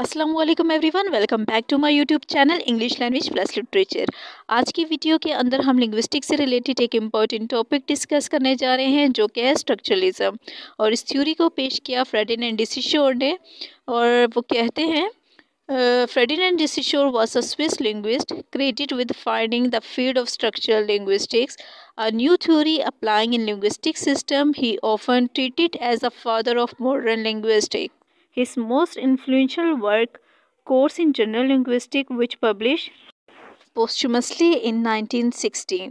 Aslam everyone welcome back to my YouTube channel English language plus literature आज की video के अंदर हम लिंग्विस्टिक से रिलेटेड एक इम्पॉर्टेंट टॉपिक डिस्कस करने जा रहे हैं जो कि है स्ट्रक्चरलिज्म और इस थ्योरी को पेश किया फ्रेडिन एंड डिसिशोर ने और वो कहते हैं Ferdinand de Saussure was a Swiss linguist credited with founding the field of structural linguistics a new theory applying in linguistic system he often treated as a father of modern linguistic His most influential work, Course in General Linguistics, which published posthumously in 1916.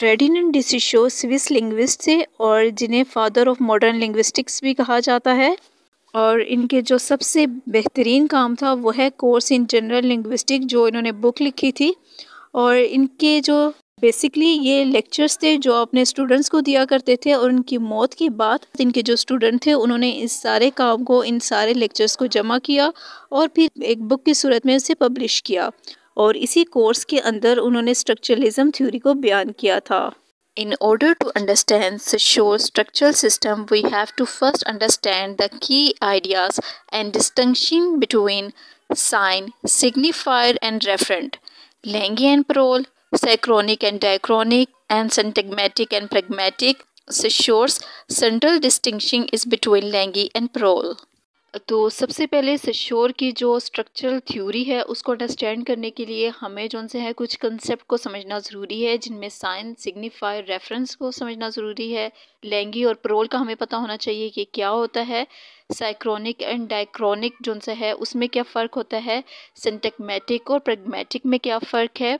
Ferdinand de Saussure Swiss linguist थे और जिन्हें father of modern linguistics भी कहा जाता है और इनके जो सबसे बेहतरीन काम था वो है कोर्स इन जनरल लिंग्विस्टिक जो इन्होंने बुक लिखी थी और इनके जो बेसिकली ये लेक्चर्स थे जो अपने स्टूडेंट्स को दिया करते थे और उनकी मौत के बाद इनके जो स्टूडेंट थे उन्होंने इस सारे काम को इन सारे लेक्चर्स को जमा किया और फिर एक बुक की सूरत में उसे पब्लिश किया और इसी कोर्स के अंदर उन्होंने स्ट्रक्चरलिज्म थ्योरी को बयान किया था in order to understand Saussure structural system we have to first understand the key ideas and distinguishing between sign signifier and referent langue and parole synchronic and diachronic, and syntagmatic and paradigmatic Saussure's central distinction is between langue and parole तो सबसे पहले सिश्योर की जो structural theory है उसको understand करने के लिए हमें जो उनसे है कुछ कंसेप्ट को समझना ज़रूरी है जिनमें साइन सिग्निफाई रेफरेंस को समझना ज़रूरी है लैंगी और प्रोल का हमें पता होना चाहिए कि क्या होता है साइक्रोनिक एंड डाइक्रोनिक जो उनसे है उसमें क्या फ़र्क होता है सिंटेक्मेटिक और प्रगमेटिक में क्या फ़र्क है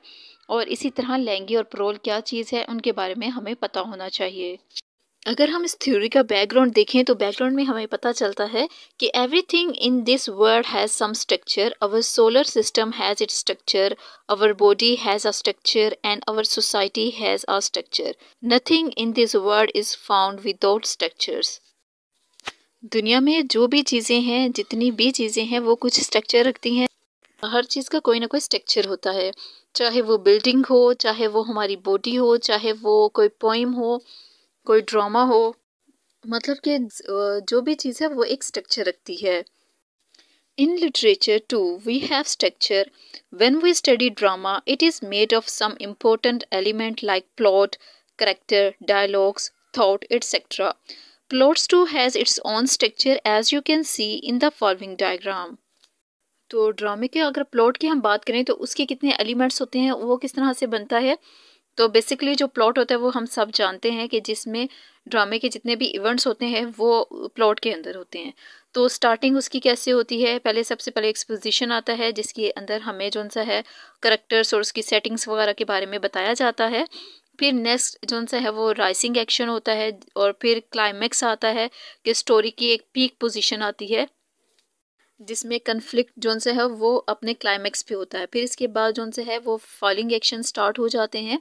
और इसी तरह लहंगे और परोल क्या चीज़ है उनके बारे में हमें पता होना चाहिए अगर हम इस थ्योरी का बैकग्राउंड देखें तो बैकग्राउंड में हमें पता चलता है कि everything in this world has some structure our solar system has its structure our body has a structure and our society has a structure nothing in this world is found without structures दुनिया में जो भी चीज़ें हैं जितनी भी चीज़ें हैं वो कुछ स्ट्रक्चर रखती हैं हर चीज़ का कोई ना कोई स्ट्रक्चर होता है चाहे वो बिल्डिंग हो चाहे वो हमारी बॉडी हो चाहे वो कोई पोइम हो कोई ड्रामा हो मतलब कि जो भी चीज़ है वो एक स्ट्रक्चर रखती है in literature too we have structure when we study drama it is made of some important element like plot character dialogues thought etcetera plots too has its own structure as you can see in the following diagram तो ड्रामे के अगर plot की हम बात करें तो उसके कितने एलिमेंट्स होते हैं वो किस तरह से बनता है तो बेसिकली जो प्लॉट होता है वो हम सब जानते हैं कि जिसमें ड्रामे के जितने भी इवेंट्स होते हैं वो प्लॉट के अंदर होते हैं तो स्टार्टिंग उसकी कैसे होती है पहले सबसे पहले एक्सपोजिशन आता है जिसके अंदर हमें जो सा है करेक्टर्स और उसकी सेटिंग्स वगैरह के बारे में बताया जाता है फिर नेक्स्ट जो सा है वो राइसिंग एक्शन होता है और फिर क्लाइमैक्स आता है कि स्टोरी की एक पीक पोजिशन आती है जिसमें कन्फ्लिक्ट जो से है वो अपने क्लाइमैक्स पे होता है फिर इसके बाद जो से है वो फॉलिंग एक्शन स्टार्ट हो जाते हैं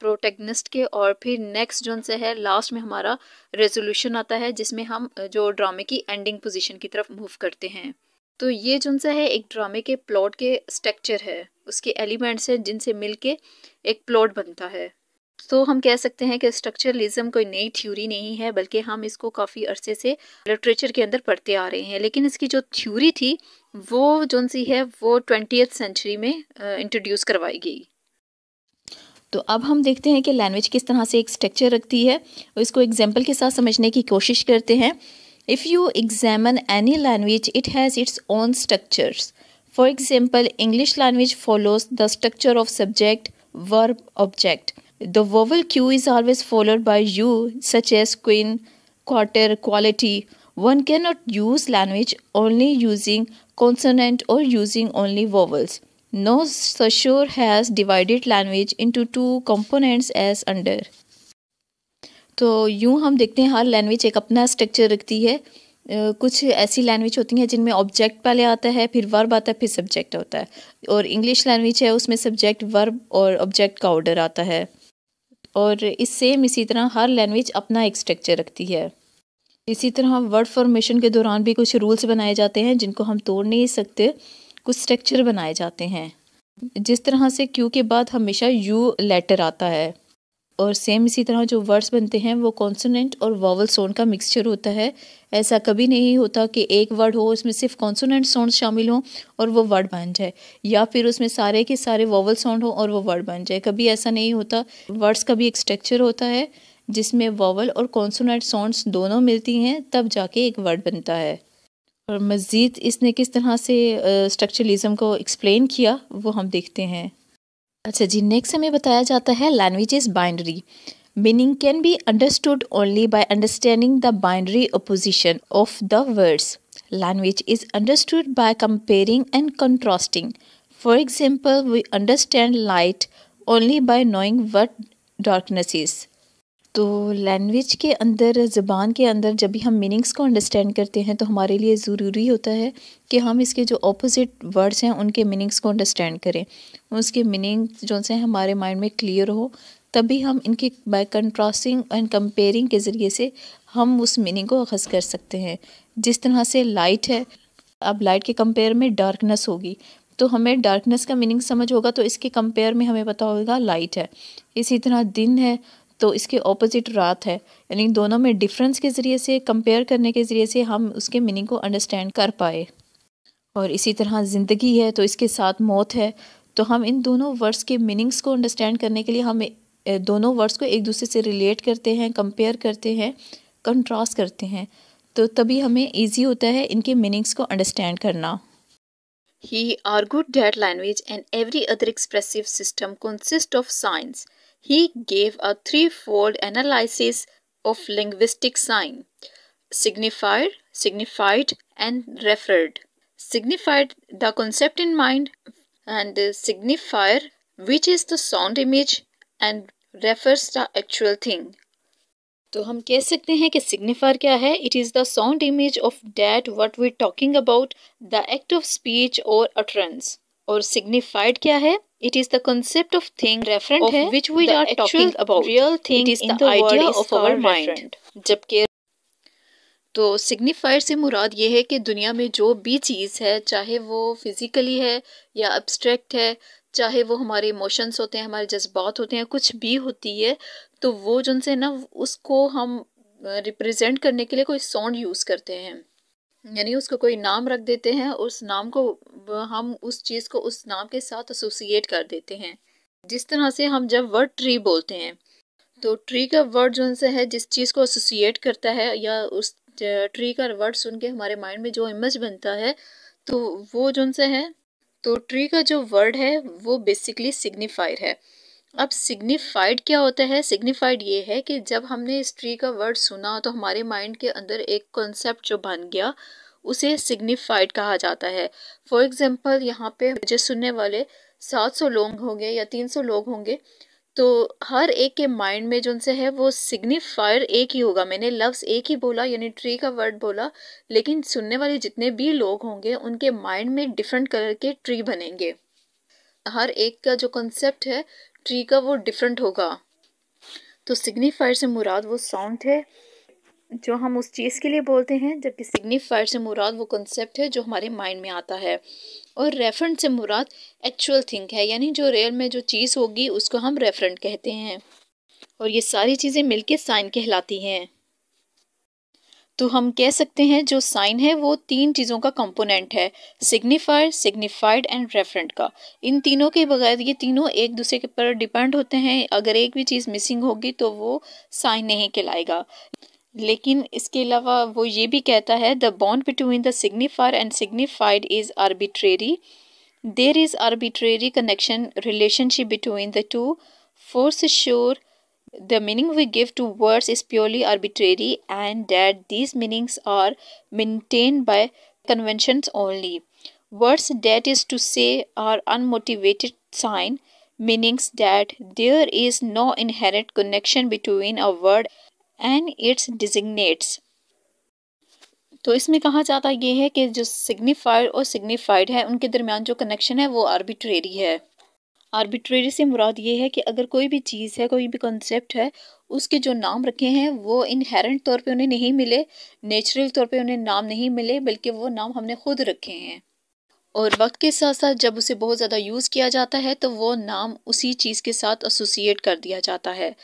प्रोटेगनिस्ट के और फिर नेक्स्ट जो से है लास्ट में हमारा रेजोल्यूशन आता है जिसमें हम जो ड्रामे की एंडिंग पोजिशन की तरफ मूव करते हैं तो ये जो सा है एक ड्रामे के प्लॉट के स्ट्रक्चर है उसके एलिमेंट्स हैं जिनसे मिलके एक प्लॉट बनता है तो हम कह सकते हैं कि स्ट्रक्चरलिज्म कोई नई थ्योरी नहीं है बल्कि हम इसको काफ़ी अरसे से लिटरेचर के अंदर पढ़ते आ रहे हैं लेकिन इसकी जो थ्योरी थी वो जो सी है वो ट्वेंटी सेंचुरी में इंट्रोड्यूस करवाई गई तो अब हम देखते हैं कि लैंग्वेज किस तरह से एक स्ट्रक्चर रखती है और इसको एग्जाम्पल के साथ समझने की कोशिश करते हैं if you examine any language it has its own structures for example English language follows the structure of subject verb object The vowel Q is always followed by U, such as queen, quarter, quality. One cannot use language only using consonant or using only vowels. No Saussure has divided language into two components as under. तो यूँ हम देखते हैं हर language एक अपना structure रखती है कुछ ऐसी लैंग्वेज होती हैं जिनमें ऑब्जेक्ट पहले आता है फिर वर्ब आता है फिर सब्जेक्ट होता है और इंग्लिश लैंग्वेज है उसमें सब्जेक्ट वर्ब और ऑब्जेक्ट का ऑर्डर आता है और इस सेम इसी तरह हर लैंग्वेज अपना एक स्ट्रक्चर रखती है इसी तरह वर्ड फॉर्मेशन के दौरान भी कुछ रूल्स बनाए जाते हैं जिनको हम तोड़ नहीं सकते कुछ स्ट्रक्चर बनाए जाते हैं जिस तरह से क्यू के बाद हमेशा यू लेटर आता है और सेम इसी तरह जो वर्ड्स बनते हैं वो कॉन्सोनेंट और वॉवल सोन का मिक्सचर होता है ऐसा कभी नहीं होता कि एक वर्ड हो उसमें सिर्फ कॉन्सोनेंट साउंड शामिल हो और वो वर्ड बन जाए या फिर उसमें सारे के सारे वॉवल साउंड हो और वो वर्ड बन जाए कभी ऐसा नहीं होता वर्ड्स का भी एक स्ट्रक्चर होता है जिसमें वॉवल और कॉन्सोनेंट साउंड्स दोनों मिलती हैं तब जाके एक वर्ड बनता है और मज़ीद इसने किस तरह से स्ट्रक्चरलिज़म को एक्सप्लेन किया वो हम देखते हैं अच्छा जी नेक्स्ट हमें बताया जाता है language is binary meaning can be understood only by understanding the binary opposition of the words language is understood by comparing and contrasting for example we understand light only by knowing what darkness is तो language के अंदर ज़बान के अंदर जब भी हम meanings को अंडरस्टैंड करते हैं तो हमारे लिए ज़रूरी होता है कि हम इसके जो ऑपोजिट वर्ड्स हैं उनके मीनिंग्स को अंडरस्टैंड करें उसके मीनिंग जो से हमारे माइंड में क्लियर हो तभी हम इनके बाय कंट्रास्टिंग एंड कंपेयरिंग के ज़रिए से हम उस मीनिंग को अखज़ कर सकते हैं जिस तरह से लाइट है अब लाइट के कंपेयर में डार्कनेस होगी तो हमें डार्कनेस का मीनिंग समझ होगा तो इसके कंपेयर में हमें पता होगा लाइट है इसी तरह दिन है तो इसके ऑपोजिट रात है यानी दोनों में डिफरेंस के ज़रिए से कंपेयर करने के ज़रिए से हम उसके मीनिंग को अंडरस्टैंड कर पाए और इसी तरह ज़िंदगी है तो इसके साथ मौत है तो हम इन दोनों वर्ड्स के मीनिंग्स को अंडरस्टैंड करने के लिए हम दोनों वर्ड्स को एक दूसरे से रिलेट करते हैं कंपेयर करते हैं कंट्रास्ट करते हैं तो तभी हमें ईजी होता है इनके मीनिंग्स को अंडरस्टैंड करना argued that language and every other expressive system consist of signs He gave a threefold analysis of linguistic sign signifier, signified, and referred. Signified, the concept in mind, and signifier, which is the sound image and refers the actual thing. तो हम कह सकते हैं कि signifier क्या है it is the sound image of that what we talking about the act of speech or utterance और signified क्या है It is the concept of thing referent of which we are talking about. Real thing it is in the, the idea of our mind. जबकि तो signifier से मुराद ये है कि दुनिया में जो भी चीज़ है चाहे वो फिज़िकली है या अब्स्ट्रैक्ट है चाहे वो हमारे इमोशंस होते हैं हमारे जज्बात होते हैं कुछ भी होती है तो वो जिनसे ना उसको हम रिप्रेजेंट करने के लिए कोई साउंड यूज़ करते हैं यानी उसको कोई नाम रख देते हैं उस नाम को हम उस चीज़ को उस नाम के साथ एसोसिएट कर देते हैं जिस तरह से हम जब वर्ड ट्री बोलते हैं तो ट्री का वर्ड जो उनसे है जिस चीज़ को एसोसिएट करता है या उस ट्री का वर्ड सुन के हमारे माइंड में जो इमेज बनता है तो वो जो उनसे है तो ट्री का जो वर्ड है वो बेसिकली सिग्निफायर है अब सिग्निफाइड क्या होता है सिग्निफाइड ये है कि जब हमने इस ट्री का वर्ड सुना तो हमारे माइंड के अंदर एक कॉन्सेप्ट जो बन गया उसे सिग्निफाइड कहा जाता है फॉर एग्ज़ाम्पल यहाँ पे मुझे सुनने वाले सात सौ लोग होंगे या तीन सौ लोग होंगे तो हर एक के माइंड में जो उनसे है वो सिग्निफायर एक ही होगा मैंने लफ्ज़ एक ही बोला यानी ट्री का वर्ड बोला लेकिन सुनने वाले जितने भी लोग होंगे उनके माइंड में डिफरेंट कलर के ट्री बनेंगे हर एक का जो कॉन्सेप्ट है ट्री का वो डिफरेंट होगा तो सिग्निफायर से मुराद वो साउंड है जो हम उस चीज़ के लिए बोलते हैं जबकि सिग्निफायर से मुराद वो कंसेप्ट है जो हमारे माइंड में आता है और रेफरेंट से मुराद एक्चुअल थिंग है यानी जो रियल में जो चीज़ होगी उसको हम रेफरेंट कहते हैं और ये सारी चीज़ें मिलके साइन कहलाती हैं तो हम कह सकते हैं जो साइन है वो तीन चीज़ों का कंपोनेंट है सिग्निफायर सिग्निफाइड एंड रेफरेंट का इन तीनों के बगैर ये तीनों एक दूसरे के पर डिपेंड होते हैं अगर एक भी चीज़ मिसिंग होगी तो वो साइन नहीं कहलाएगा लेकिन इसके अलावा वो ये भी कहता है the bond between the signifier and signified is arbitrary there is arbitrary connection relationship between the two for Saussure the meaning we give to words is purely arbitrary and that these meanings are maintained by conventions only. Words that is to say are unmotivated sign meanings that there is no inherent connection between a word and its designates. तो इसमें कहा जाता यह है कि जो signified और signified है उनके दरमियान जो कनेक्शन है वो आर्बिट्रेरी है आर्बिट्रेरी से मुराद ये है कि अगर कोई भी चीज़ है कोई भी कॉन्सेप्ट है उसके जो नाम रखे हैं वो इनहेरेंट तौर पे उन्हें नहीं मिले नेचुरल तौर पे उन्हें नाम नहीं मिले बल्कि वो नाम हमने खुद रखे हैं और वक्त के साथ साथ जब उसे बहुत ज़्यादा यूज़ किया जाता है तो वो नाम उसी चीज़ के साथ एसोसिएट कर दिया जाता है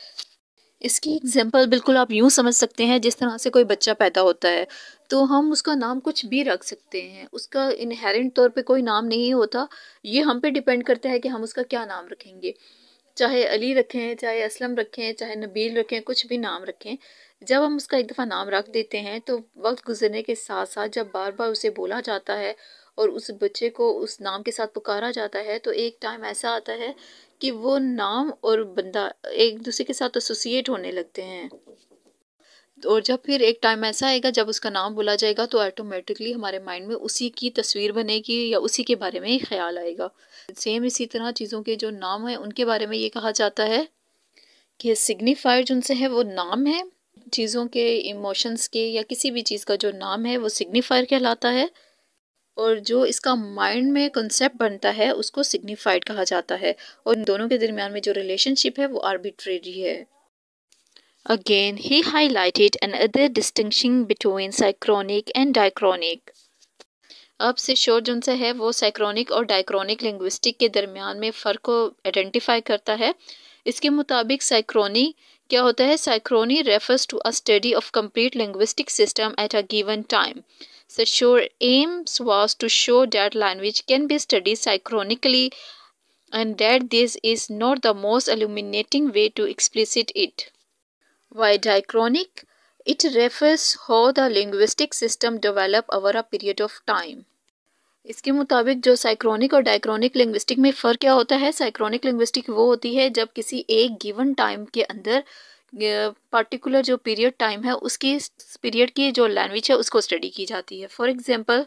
इसकी एग्जाम्पल बिल्कुल आप यूँ समझ सकते हैं जिस तरह से कोई बच्चा पैदा होता है तो हम उसका नाम कुछ भी रख सकते हैं उसका इनहेरेंट तौर पे कोई नाम नहीं होता ये हम पे डिपेंड करता है कि हम उसका क्या नाम रखेंगे चाहे अली रखें चाहे असलम रखें चाहे नबील रखें कुछ भी नाम रखें जब हम उसका एक दफ़ा नाम रख देते हैं तो वक्त गुजरने के साथ साथ जब बार बार उसे बोला जाता है और उस बच्चे को उस नाम के साथ पुकारा जाता है तो एक टाइम ऐसा आता है कि वो नाम और बंदा एक दूसरे के साथ एसोसिएट होने लगते हैं और जब फिर एक टाइम ऐसा आएगा जब उसका नाम बोला जाएगा तो ऑटोमेटिकली हमारे माइंड में उसी की तस्वीर बनेगी या उसी के बारे में ही ख्याल आएगा सेम इसी तरह चीज़ों के जो नाम हैं उनके बारे में ये कहा जाता है कि सिग्निफायर जिनसे है वो नाम है चीज़ों के इमोशंस के या किसी भी चीज़ का जो नाम है वो सिग्निफायर कहलाता है और जो इसका माइंड में कंसेप्ट बनता है उसको सिग्निफाइड कहा जाता है और दोनों के दरमियान में जो रिलेशनशिप है वो आर्बिट्रेरी है Again, he highlighted another distinction between cychronic and diachronic. अब से शोर जो है वो साइक्रोनिक और डाइक्रोनिक लिंग्विस्टिक के दरमियान में फ़र्क को आइडेंटिफाई करता है इसके मुताबिक साइक्रोनी क्या होता है synchrony refers to a study of complete linguistic system at a given time so Saussure aims was to show that language can be study synchronically and that this is not the most illuminating way to explicit it By diachronic, it refers how the linguistic system develop over a period of time. इसके मुताबिक जो साइक्रोनिक और diachronic linguistic में फ़र्क क्या होता है साइक्रोनिक linguistic वो होती है जब किसी एक गिवन टाइम के अंदर पर्टिकुलर जो पीरियड टाइम है उसकी पीरियड की जो लैंग्वेज है उसको स्टडी की जाती है फॉर एग्जांपल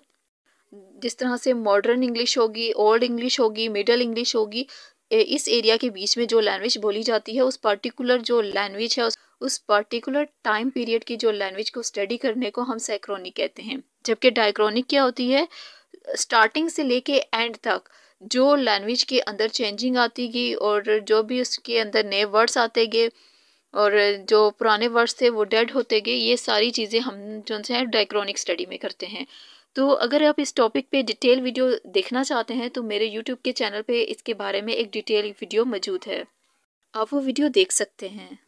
जिस तरह से मॉडर्न इंग्लिश होगी ओल्ड इंग्लिश होगी मिडल इंग्लिश होगी इस एरिया के बीच में जो लैंग्वेज बोली जाती है उस पर्टिकुलर जो लैंग्वेज है उस उस पर्टिकुलर टाइम पीरियड की जो लैंग्वेज को स्टडी करने को हम सैक्रोनिक कहते हैं जबकि डायक्रोनिक क्या होती है स्टार्टिंग से लेके एंड तक जो लैंग्वेज के अंदर चेंजिंग आती गई और जो भी उसके अंदर नए वर्ड्स आते गए और जो पुराने वर्ड्स थे वो डेड होते गए ये सारी चीज़ें हम जो है डायक्रोनिक स्टडी में करते हैं तो अगर आप इस टॉपिक पे डिटेल वीडियो देखना चाहते हैं तो मेरे यूट्यूब के चैनल पे इसके बारे में एक डिटेल वीडियो मौजूद है आप वो वीडियो देख सकते हैं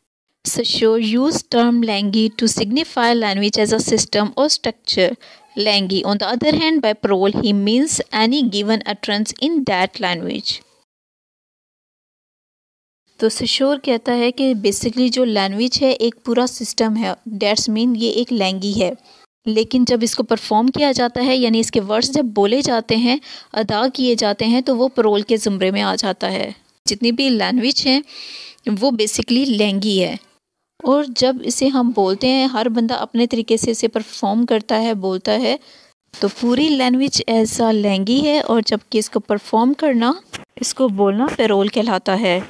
Sasho used term langi to signify language as a system or structure. Langi, on the other hand, by parole, he means any given utterance in that language. तो सशोर कहता है कि बेसिकली जो लैंग्वेज है एक पूरा सिस्टम है डेट्स मीन ये एक लैंगी है लेकिन जब इसको परफॉर्म किया जाता है यानी इसके वर्ड्स जब बोले जाते हैं अदा किए जाते हैं तो वो परोल के ज़ुमरे में आ जाता है जितनी भी लैंग्वेज है वो बेसिकली लैंगी है और जब इसे हम बोलते हैं हर बंदा अपने तरीके से इसे परफॉर्म करता है बोलता है तो पूरी लैंग्वेज ऐसा लहंगी है और जबकि इसको परफॉर्म करना इसको बोलना पेरोल कहलाता है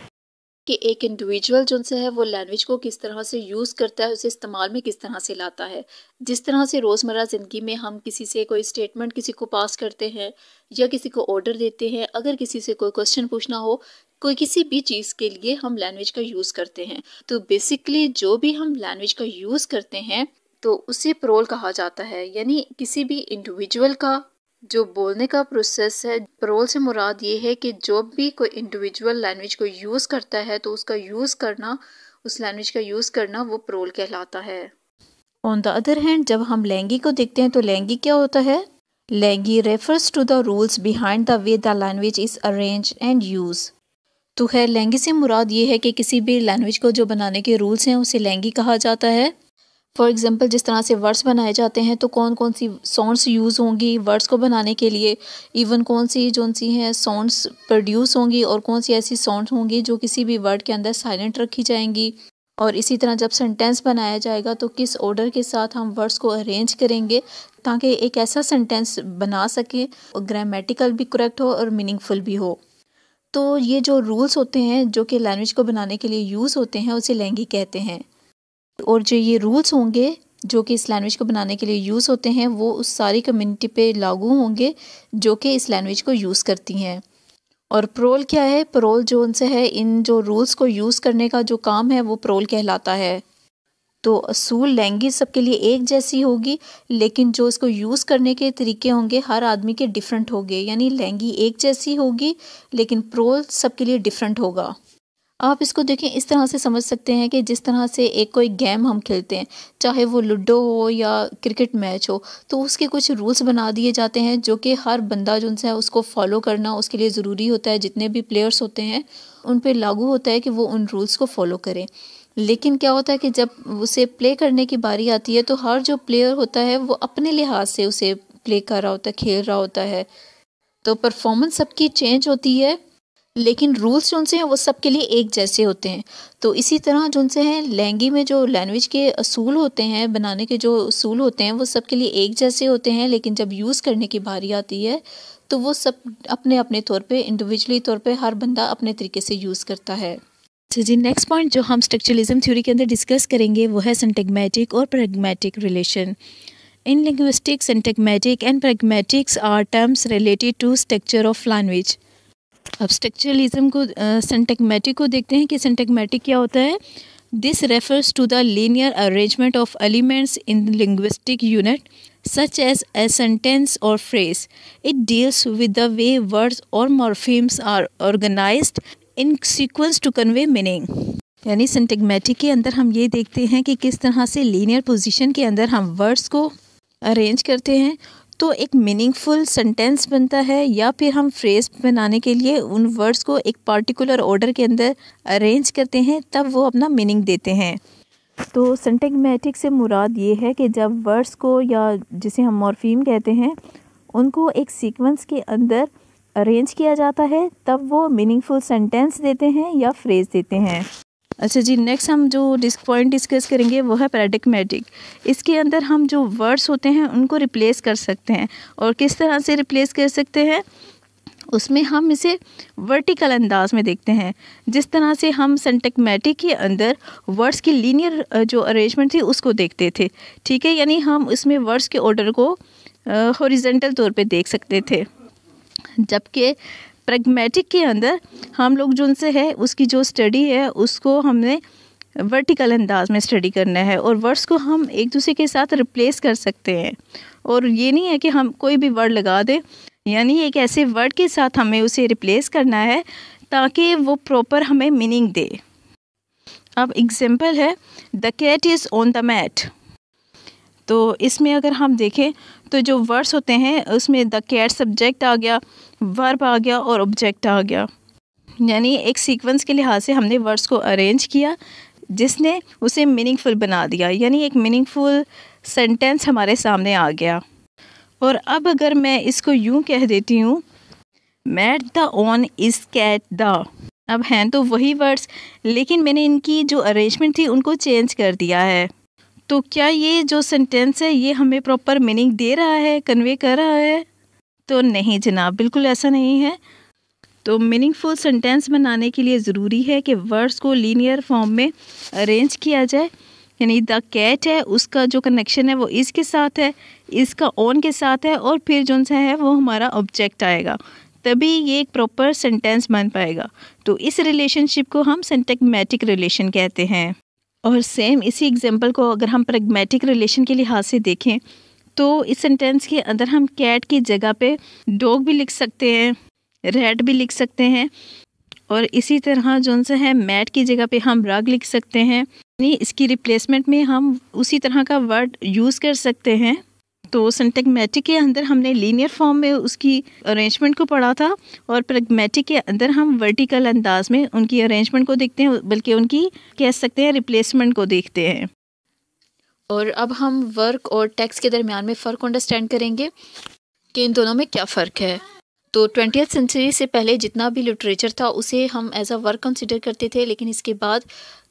कि एक इंडिविजुअल जो से है वो लैंग्वेज को किस तरह से यूज़ करता है उसे इस्तेमाल में किस तरह से लाता है जिस तरह से रोज़मर्रा ज़िंदगी में हम किसी से कोई स्टेटमेंट किसी को पास करते हैं या किसी को ऑर्डर देते हैं अगर किसी से कोई क्वेश्चन पूछना हो कोई किसी भी चीज़ के लिए हम लैंग्वेज का यूज़ करते हैं तो बेसिकली जो भी हम लैंग्वेज का यूज़ करते हैं तो उसे प्रोल कहा जाता है यानी किसी भी इंडिविजुअल का जो बोलने का प्रोसेस है प्रोल से मुराद ये है कि जो भी कोई इंडिविजुअल लैंग्वेज को यूज़ करता है तो उसका यूज़ करना उस लैंग्वेज का यूज़ करना वो प्रोल कहलाता है ऑन द अदर हैंड जब हम लैंगी को देखते हैं तो लैंगी क्या होता है langue refers to the rules behind the way the language is arrange and use तो खैर लहंगी से मुराद ये है कि किसी भी लैंग्वेज को जो बनाने के रूल्स हैं उसे लहंगी कहा जाता है फॉर एग्ज़ाम्पल जिस तरह से वर्ड्स बनाए जाते हैं तो कौन कौन सी साउंडस यूज़ होंगी वर्ड्स को बनाने के लिए इवन कौन सी जो सी हैं साउंडस प्रोड्यूस होंगी और कौन सी ऐसी साउंडस होंगी जो किसी भी वर्ड के अंदर साइलेंट रखी जाएंगी और इसी तरह जब सेंटेंस बनाया जाएगा तो किस ऑर्डर के साथ हम वर्ड्स को अरेंज करेंगे ताकि एक ऐसा सेंटेंस बना सकें ग्रामेटिकल भी करेक्ट हो और मीनिंगफुल भी हो तो ये जो रूल्स होते हैं जो कि लैंग्वेज को बनाने के लिए यूज़ होते हैं उसे लैंगी कहते हैं और जो ये रूल्स होंगे जो कि इस लैंग्वेज को बनाने के लिए यूज़ होते हैं वो उस सारी कम्युनिटी पे लागू होंगे जो कि इस लैंग्वेज को यूज़ करती हैं और प्रोल क्या है प्रोल जो उनसे है इन जो रूल्स को यूज़ करने का जो काम है वो प्रोल कहलाता है तो असूल लैंग्वेज सबके लिए एक जैसी होगी लेकिन जो इसको यूज़ करने के तरीके होंगे हर आदमी के डिफरेंट होंगे यानी लैंगी एक जैसी होगी लेकिन प्रोल सबके लिए डिफरेंट होगा आप इसको देखें इस तरह से समझ सकते हैं कि जिस तरह से एक कोई गेम हम खेलते हैं चाहे वो लूडो हो या क्रिकेट मैच हो तो उसके कुछ रूल्स बना दिए जाते हैं जो कि हर बंदा जो है उसको फॉलो करना उसके लिए ज़रूरी होता है जितने भी प्लेयर्स होते हैं उन पर लागू होता है कि वो उन रूल्स को फॉलो करें लेकिन क्या होता है कि जब उसे प्ले करने की बारी आती है तो हर जो प्लेयर होता है वो अपने लिहाज से उसे प्ले कर रहा होता है खेल रहा होता है तो परफॉर्मेंस सबकी चेंज होती है लेकिन रूल्स जो उनसे हैं वो सबके लिए एक जैसे होते हैं तो इसी तरह जो उनसे हैं लहंगी में जो लैंग्वेज के असूल होते हैं बनाने के जो असूल होते हैं वो सबके लिए एक जैसे होते हैं लेकिन जब यूज़ करने की बारी आती है तो वो सब अपने अपने तौर पे इंडिविजुअली तौर पे हर बंदा अपने तरीके से यूज़ करता है तो जी नेक्स्ट पॉइंट जो हम स्ट्रक्चरलिज्म थ्योरी के अंदर डिस्कस करेंगे वो है सेंटेगमेटिक और paradigmatic relation in linguistic syntagmatic and paradigmatics are terms related to structure of language अब स्ट्रक्चरलिज्म को सेंटेगमेटिक uh, को देखते हैं कि सेंटेगमेटिक क्या होता है this refers to the linear arrangement of elements in linguistic unit such as a sentence or phrase it deals with the way words और morphemes are organized in sequence to convey meaning यानी syntagmatic के अंदर हम ये देखते हैं कि किस तरह से लीनियर पोजिशन के अंदर हम वर्ड्स को अरेंज करते हैं तो एक मीनिंगफुल सेंटेंस बनता है या फिर हम फ्रेज बनाने के लिए उन वर्ड्स को एक पार्टिकुलर ऑर्डर के अंदर अरेंज करते हैं तब वो अपना मीनिंग देते हैं तो सेंटेगमेटिक से मुराद ये है कि जब वर्ड्स को या जिसे हम मॉर्फीम कहते हैं उनको एक सीक्वेंस के अंदर अरेंज किया जाता है तब वो मीनिंगफुल सेंटेंस देते हैं या फ्रेज देते हैं अच्छा जी नेक्स्ट हम जो डिस्क पॉइंट डिस्कस करेंगे वो है पैराडिकमेटिक इसके अंदर हम जो वर्ड्स होते हैं उनको रिप्लेस कर सकते हैं और किस तरह से रिप्लेस कर सकते हैं उसमें हम इसे वर्टिकल अंदाज में देखते हैं जिस तरह से हम सेंटेक्मेटिक के अंदर वर्ड्स की लीनियर जो अरेंजमेंट थी उसको देखते थे ठीक है यानी हम उसमें वर्ड्स के ऑर्डर को हॉरिजेंटल तौर पे देख सकते थे जबकि प्रगमेटिक के अंदर हम लोग जो उनसे है उसकी जो स्टडी है उसको हमने वर्टिकल अंदाज में स्टडी करना है और वर्ड्स को हम एक दूसरे के साथ रिप्लेस कर सकते हैं और ये नहीं है कि हम कोई भी वर्ड लगा दें यानी एक ऐसे वर्ड के साथ हमें उसे रिप्लेस करना है ताकि वो प्रॉपर हमें मीनिंग दे अब एग्ज़ाम्पल है the cat is on the mat तो इसमें अगर हम देखें तो जो वर्ड्स होते हैं उसमें द कैट सब्जेक्ट आ गया वर्ब आ गया और ऑब्जेक्ट आ गया यानी एक सीक्वेंस के लिहाज से हमने वर्ड्स को अरेंज किया जिसने उसे मीनिंगफुल बना दिया यानी एक मीनिंगफुल सेंटेंस हमारे सामने आ गया और अब अगर मैं इसको यूँ कह देती हूँ mat the on is cat the अब हैं तो वही वर्ड्स लेकिन मैंने इनकी जो अरेंजमेंट थी उनको चेंज कर दिया है तो क्या ये जो सेंटेंस है ये हमें प्रॉपर मीनिंग दे रहा है कन्वे कर रहा है तो नहीं जनाब बिल्कुल ऐसा नहीं है तो मीनिंगफुल सेंटेंस बनाने के लिए ज़रूरी है कि वर्ड्स को लीनियर फॉर्म में अरेंज किया जाए यानी द कैट है उसका जो कनेक्शन है वो इसके साथ है इसका ऑन के साथ है और फिर जो सा है वो हमारा ऑब्जेक्ट आएगा तभी ये एक प्रॉपर सेंटेंस बन पाएगा तो इस रिलेशनशिप को हम सेंटेक्मेटिक रिलेशन कहते हैं और सेम इसी एग्जाम्पल को अगर हम प्रगमेटिक रिलेशन के लिहाज से देखें तो इस सेंटेंस के अंदर हम कैट की जगह पे डॉग भी लिख सकते हैं रेड भी लिख सकते हैं और इसी तरह जो सा है मैट की जगह पे हम रग लिख सकते हैं यानी इसकी रिप्लेसमेंट में हम उसी तरह का वर्ड यूज़ कर सकते हैं तो सिंटेगमेटिक के अंदर हमने लीनियर फॉर्म में उसकी अरेंजमेंट को पढ़ा था और प्रगमेटिक के अंदर हम वर्टिकल अंदाज में उनकी अरेंजमेंट को देखते हैं बल्कि उनकी कह सकते हैं रिप्लेसमेंट को देखते हैं और अब हम वर्क और टैक्स के दरमियान में फ़र्क अंडरस्टैंड करेंगे कि इन दोनों में क्या फ़र्क है तो ट्वेंटी सेंचुरी से पहले जितना भी लिटरेचर था उसे हम एज अ वर्क कंसिडर करते थे लेकिन इसके बाद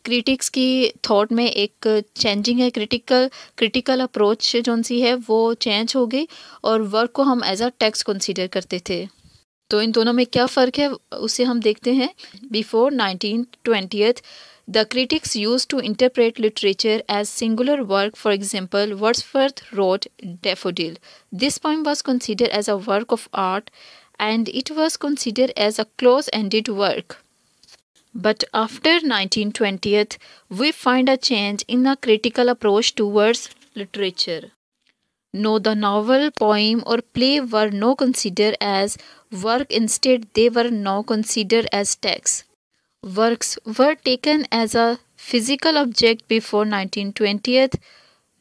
क्रिटिक्स की थॉट में एक चेंजिंग है क्रिटिकल क्रिटिकल अप्रोच जो सी है वो चेंज हो गई और वर्क को हम एज अ टेक्स्ट कंसिडर करते थे तो इन दोनों में क्या फ़र्क है उसे हम देखते हैं before nineteen the critics use to interpret literature as singular work for example Wordsworth wrote daffodil this point was consider as a work of art and it was considered as a close-ended work. But after 1920th, we find a change in the critical approach towards literature. No, the novel, poem, or play were now considered as work. Instead, they were now considered as texts. Works were taken as a physical object before 1920th,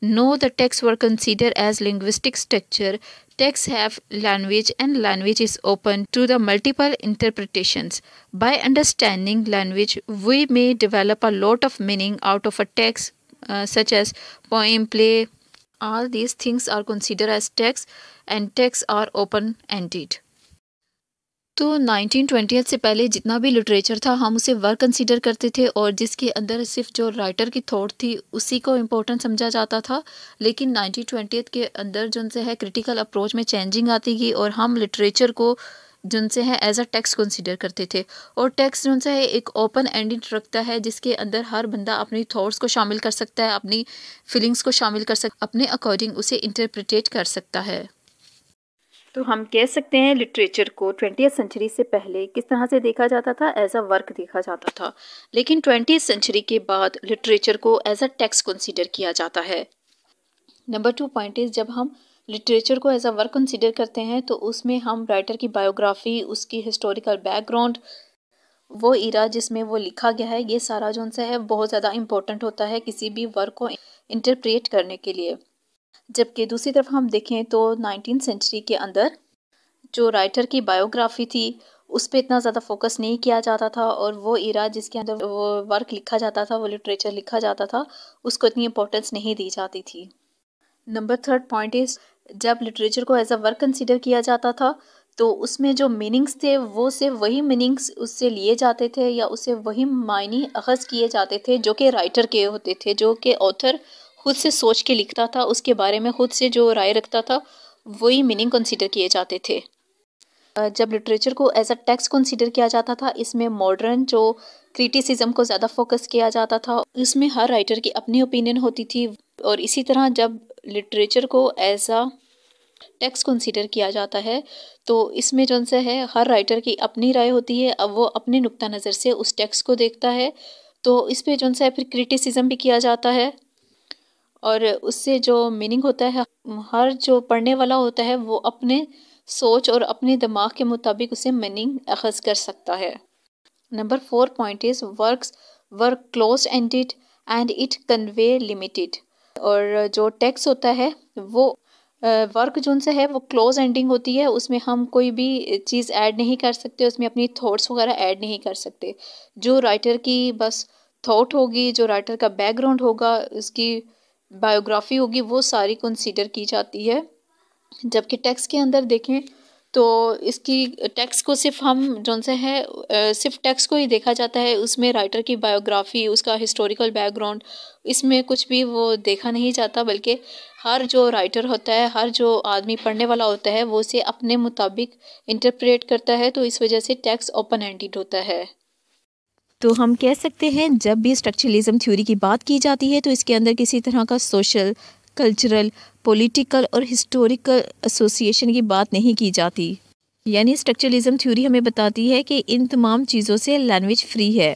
no, the texts were considered as linguistic structure. Texts have language, and language is open to the multiple interpretations. By understanding language, we may develop a lot of meaning out of a text, uh, such as poem, play. All these things are considered as texts, and texts are open ended. तो nineteen twenty से पहले जितना भी literature था हम उसे work consider करते थे और जिसके अंदर सिर्फ जो राइटर की थॉट थी उसी को इम्पोर्टेंट समझा जाता था लेकिन नाइनटीन ट्वेंटी के अंदर जो से है क्रिटिकल अप्रोच में चेंजिंग आती गई और हम लिटरेचर को जिनसे है एज अ टेक्स कंसिडर करते थे और टैक्स जिनसे है एक ओपन एंडेड रखता है जिसके अंदर हर बंदा अपनी थॉट्स को शामिल कर सकता है अपनी फीलिंग्स को शामिल कर सकता अपने अकॉर्डिंग उसे इंटरप्रिटेट कर सकता है तो हम कह सकते हैं लिटरेचर को ट्वेंटी सेंचुरी से पहले किस तरह से देखा जाता था एज अ वर्क देखा जाता था लेकिन ट्वेंटी सेंचुरी के बाद लिटरेचर को एज अ टेक्स्ट कंसीडर किया जाता है नंबर टू पॉइंट इज़ जब हम लिटरेचर को एज अ वर्क कंसीडर करते हैं तो उसमें हम राइटर की बायोग्राफी उसकी हिस्टोरिकल बैकग्राउंड वो इरा जिसमें वो लिखा गया है ये सारा जो है बहुत ज़्यादा इम्पोर्टेंट होता है किसी भी वर्क को इंटरप्रेट करने के लिए जबकि दूसरी तरफ हम देखें तो नाइनटीन सेंचुरी के अंदर जो राइटर की बायोग्राफी थी उस पर इतना ज़्यादा फोकस नहीं किया जाता था और वो इरा जिसके अंदर वो वर्क लिखा जाता था वो लिटरेचर लिखा जाता था उसको इतनी इम्पोर्टेंस नहीं दी जाती थी नंबर थर्ड पॉइंट इज़ जब लिटरेचर को एज अ वर्क कंसिडर किया जाता था तो उसमें जो मीनिंग्स थे वो सिर्फ वही मीनिंग्स उससे लिए जाते थे या उससे वही मायने अखज़ किए जाते थे जो कि राइटर के होते थे जो कि ऑथर खुद से सोच के लिखता था उसके बारे में खुद से जो राय रखता था वही मीनिंग कंसिडर किए जाते थे जब लिटरेचर को एज अ टेक्स्ट कंसिडर किया जाता था इसमें मॉडर्न जो क्रिटिसिज्म को ज़्यादा फोकस किया जाता था इसमें हर राइटर की अपनी ओपिनियन होती थी और इसी तरह जब लिटरेचर को एज अ टेक्स्ट कंसिडर किया जाता है तो इसमें जो सा है हर राइटर की अपनी राय होती है अब वो अपने नुक्ता नज़र से उस टेक्स्ट को देखता है तो इस पर जो सा फिर क्रिटिसिज्म भी किया जाता है और उससे जो मीनिंग होता है हर जो पढ़ने वाला होता है वो अपने सोच और अपने दिमाग के मुताबिक उसे मीनिंग अखज़ कर सकता है number four point is work work close ended and it convey limited और जो टैक्स होता है वो वर्क जो से है वो क्लोज एंडिंग होती है उसमें हम कोई भी चीज़ ऐड नहीं कर सकते उसमें अपनी थॉट्स वगैरह ऐड नहीं कर सकते जो राइटर की बस थॉट होगी जो राइटर का बैकग्राउंड होगा उसकी बायोग्राफी होगी वो सारी कंसीडर की जाती है जबकि टैक्स के अंदर देखें तो इसकी टैक्स को सिर्फ हम जो से है सिर्फ टैक्स को ही देखा जाता है उसमें राइटर की बायोग्राफी उसका हिस्टोरिकल बैकग्राउंड इसमें कुछ भी वो देखा नहीं जाता बल्कि हर जो राइटर होता है हर जो आदमी पढ़ने वाला होता है वो उसे अपने मुताबिक इंटरप्रेट करता है तो इस वजह से टैक्स ओपन एंडेड होता है तो हम कह सकते हैं जब भी स्ट्रक्चरलिज्म थ्योरी की बात की जाती है तो इसके अंदर किसी तरह का सोशल कल्चरल पॉलिटिकल और हिस्टोरिकल एसोसिएशन की बात नहीं की जाती यानी स्ट्रक्चरलिज्म थ्योरी हमें बताती है कि इन तमाम चीज़ों से लैंग्वेज फ्री है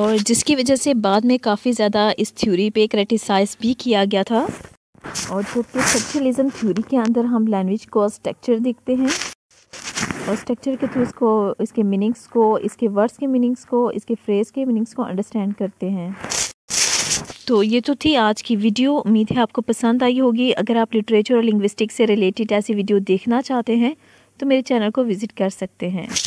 और जिसकी वजह से बाद में काफ़ी ज़्यादा इस थ्योरी पे क्रिटिसाइज भी किया गया था और जबकि स्ट्रक्चरलिज्म थ्योरी के अंदर हम लैंग्वेज को स्ट्रक्चर देखते हैं और स्ट्रक्चर के थ्रू इसको इसके मीनिंग्स को इसके वर्ड्स के मीनिंग्स को इसके फ्रेज़ के मीनिंग्स को अंडरस्टैंड करते हैं तो ये तो थी आज की वीडियो उम्मीद है आपको पसंद आई होगी अगर आप लिटरेचर और लिंग्विस्टिक्स से रिलेटेड ऐसी वीडियो देखना चाहते हैं तो मेरे चैनल को विज़िट कर सकते हैं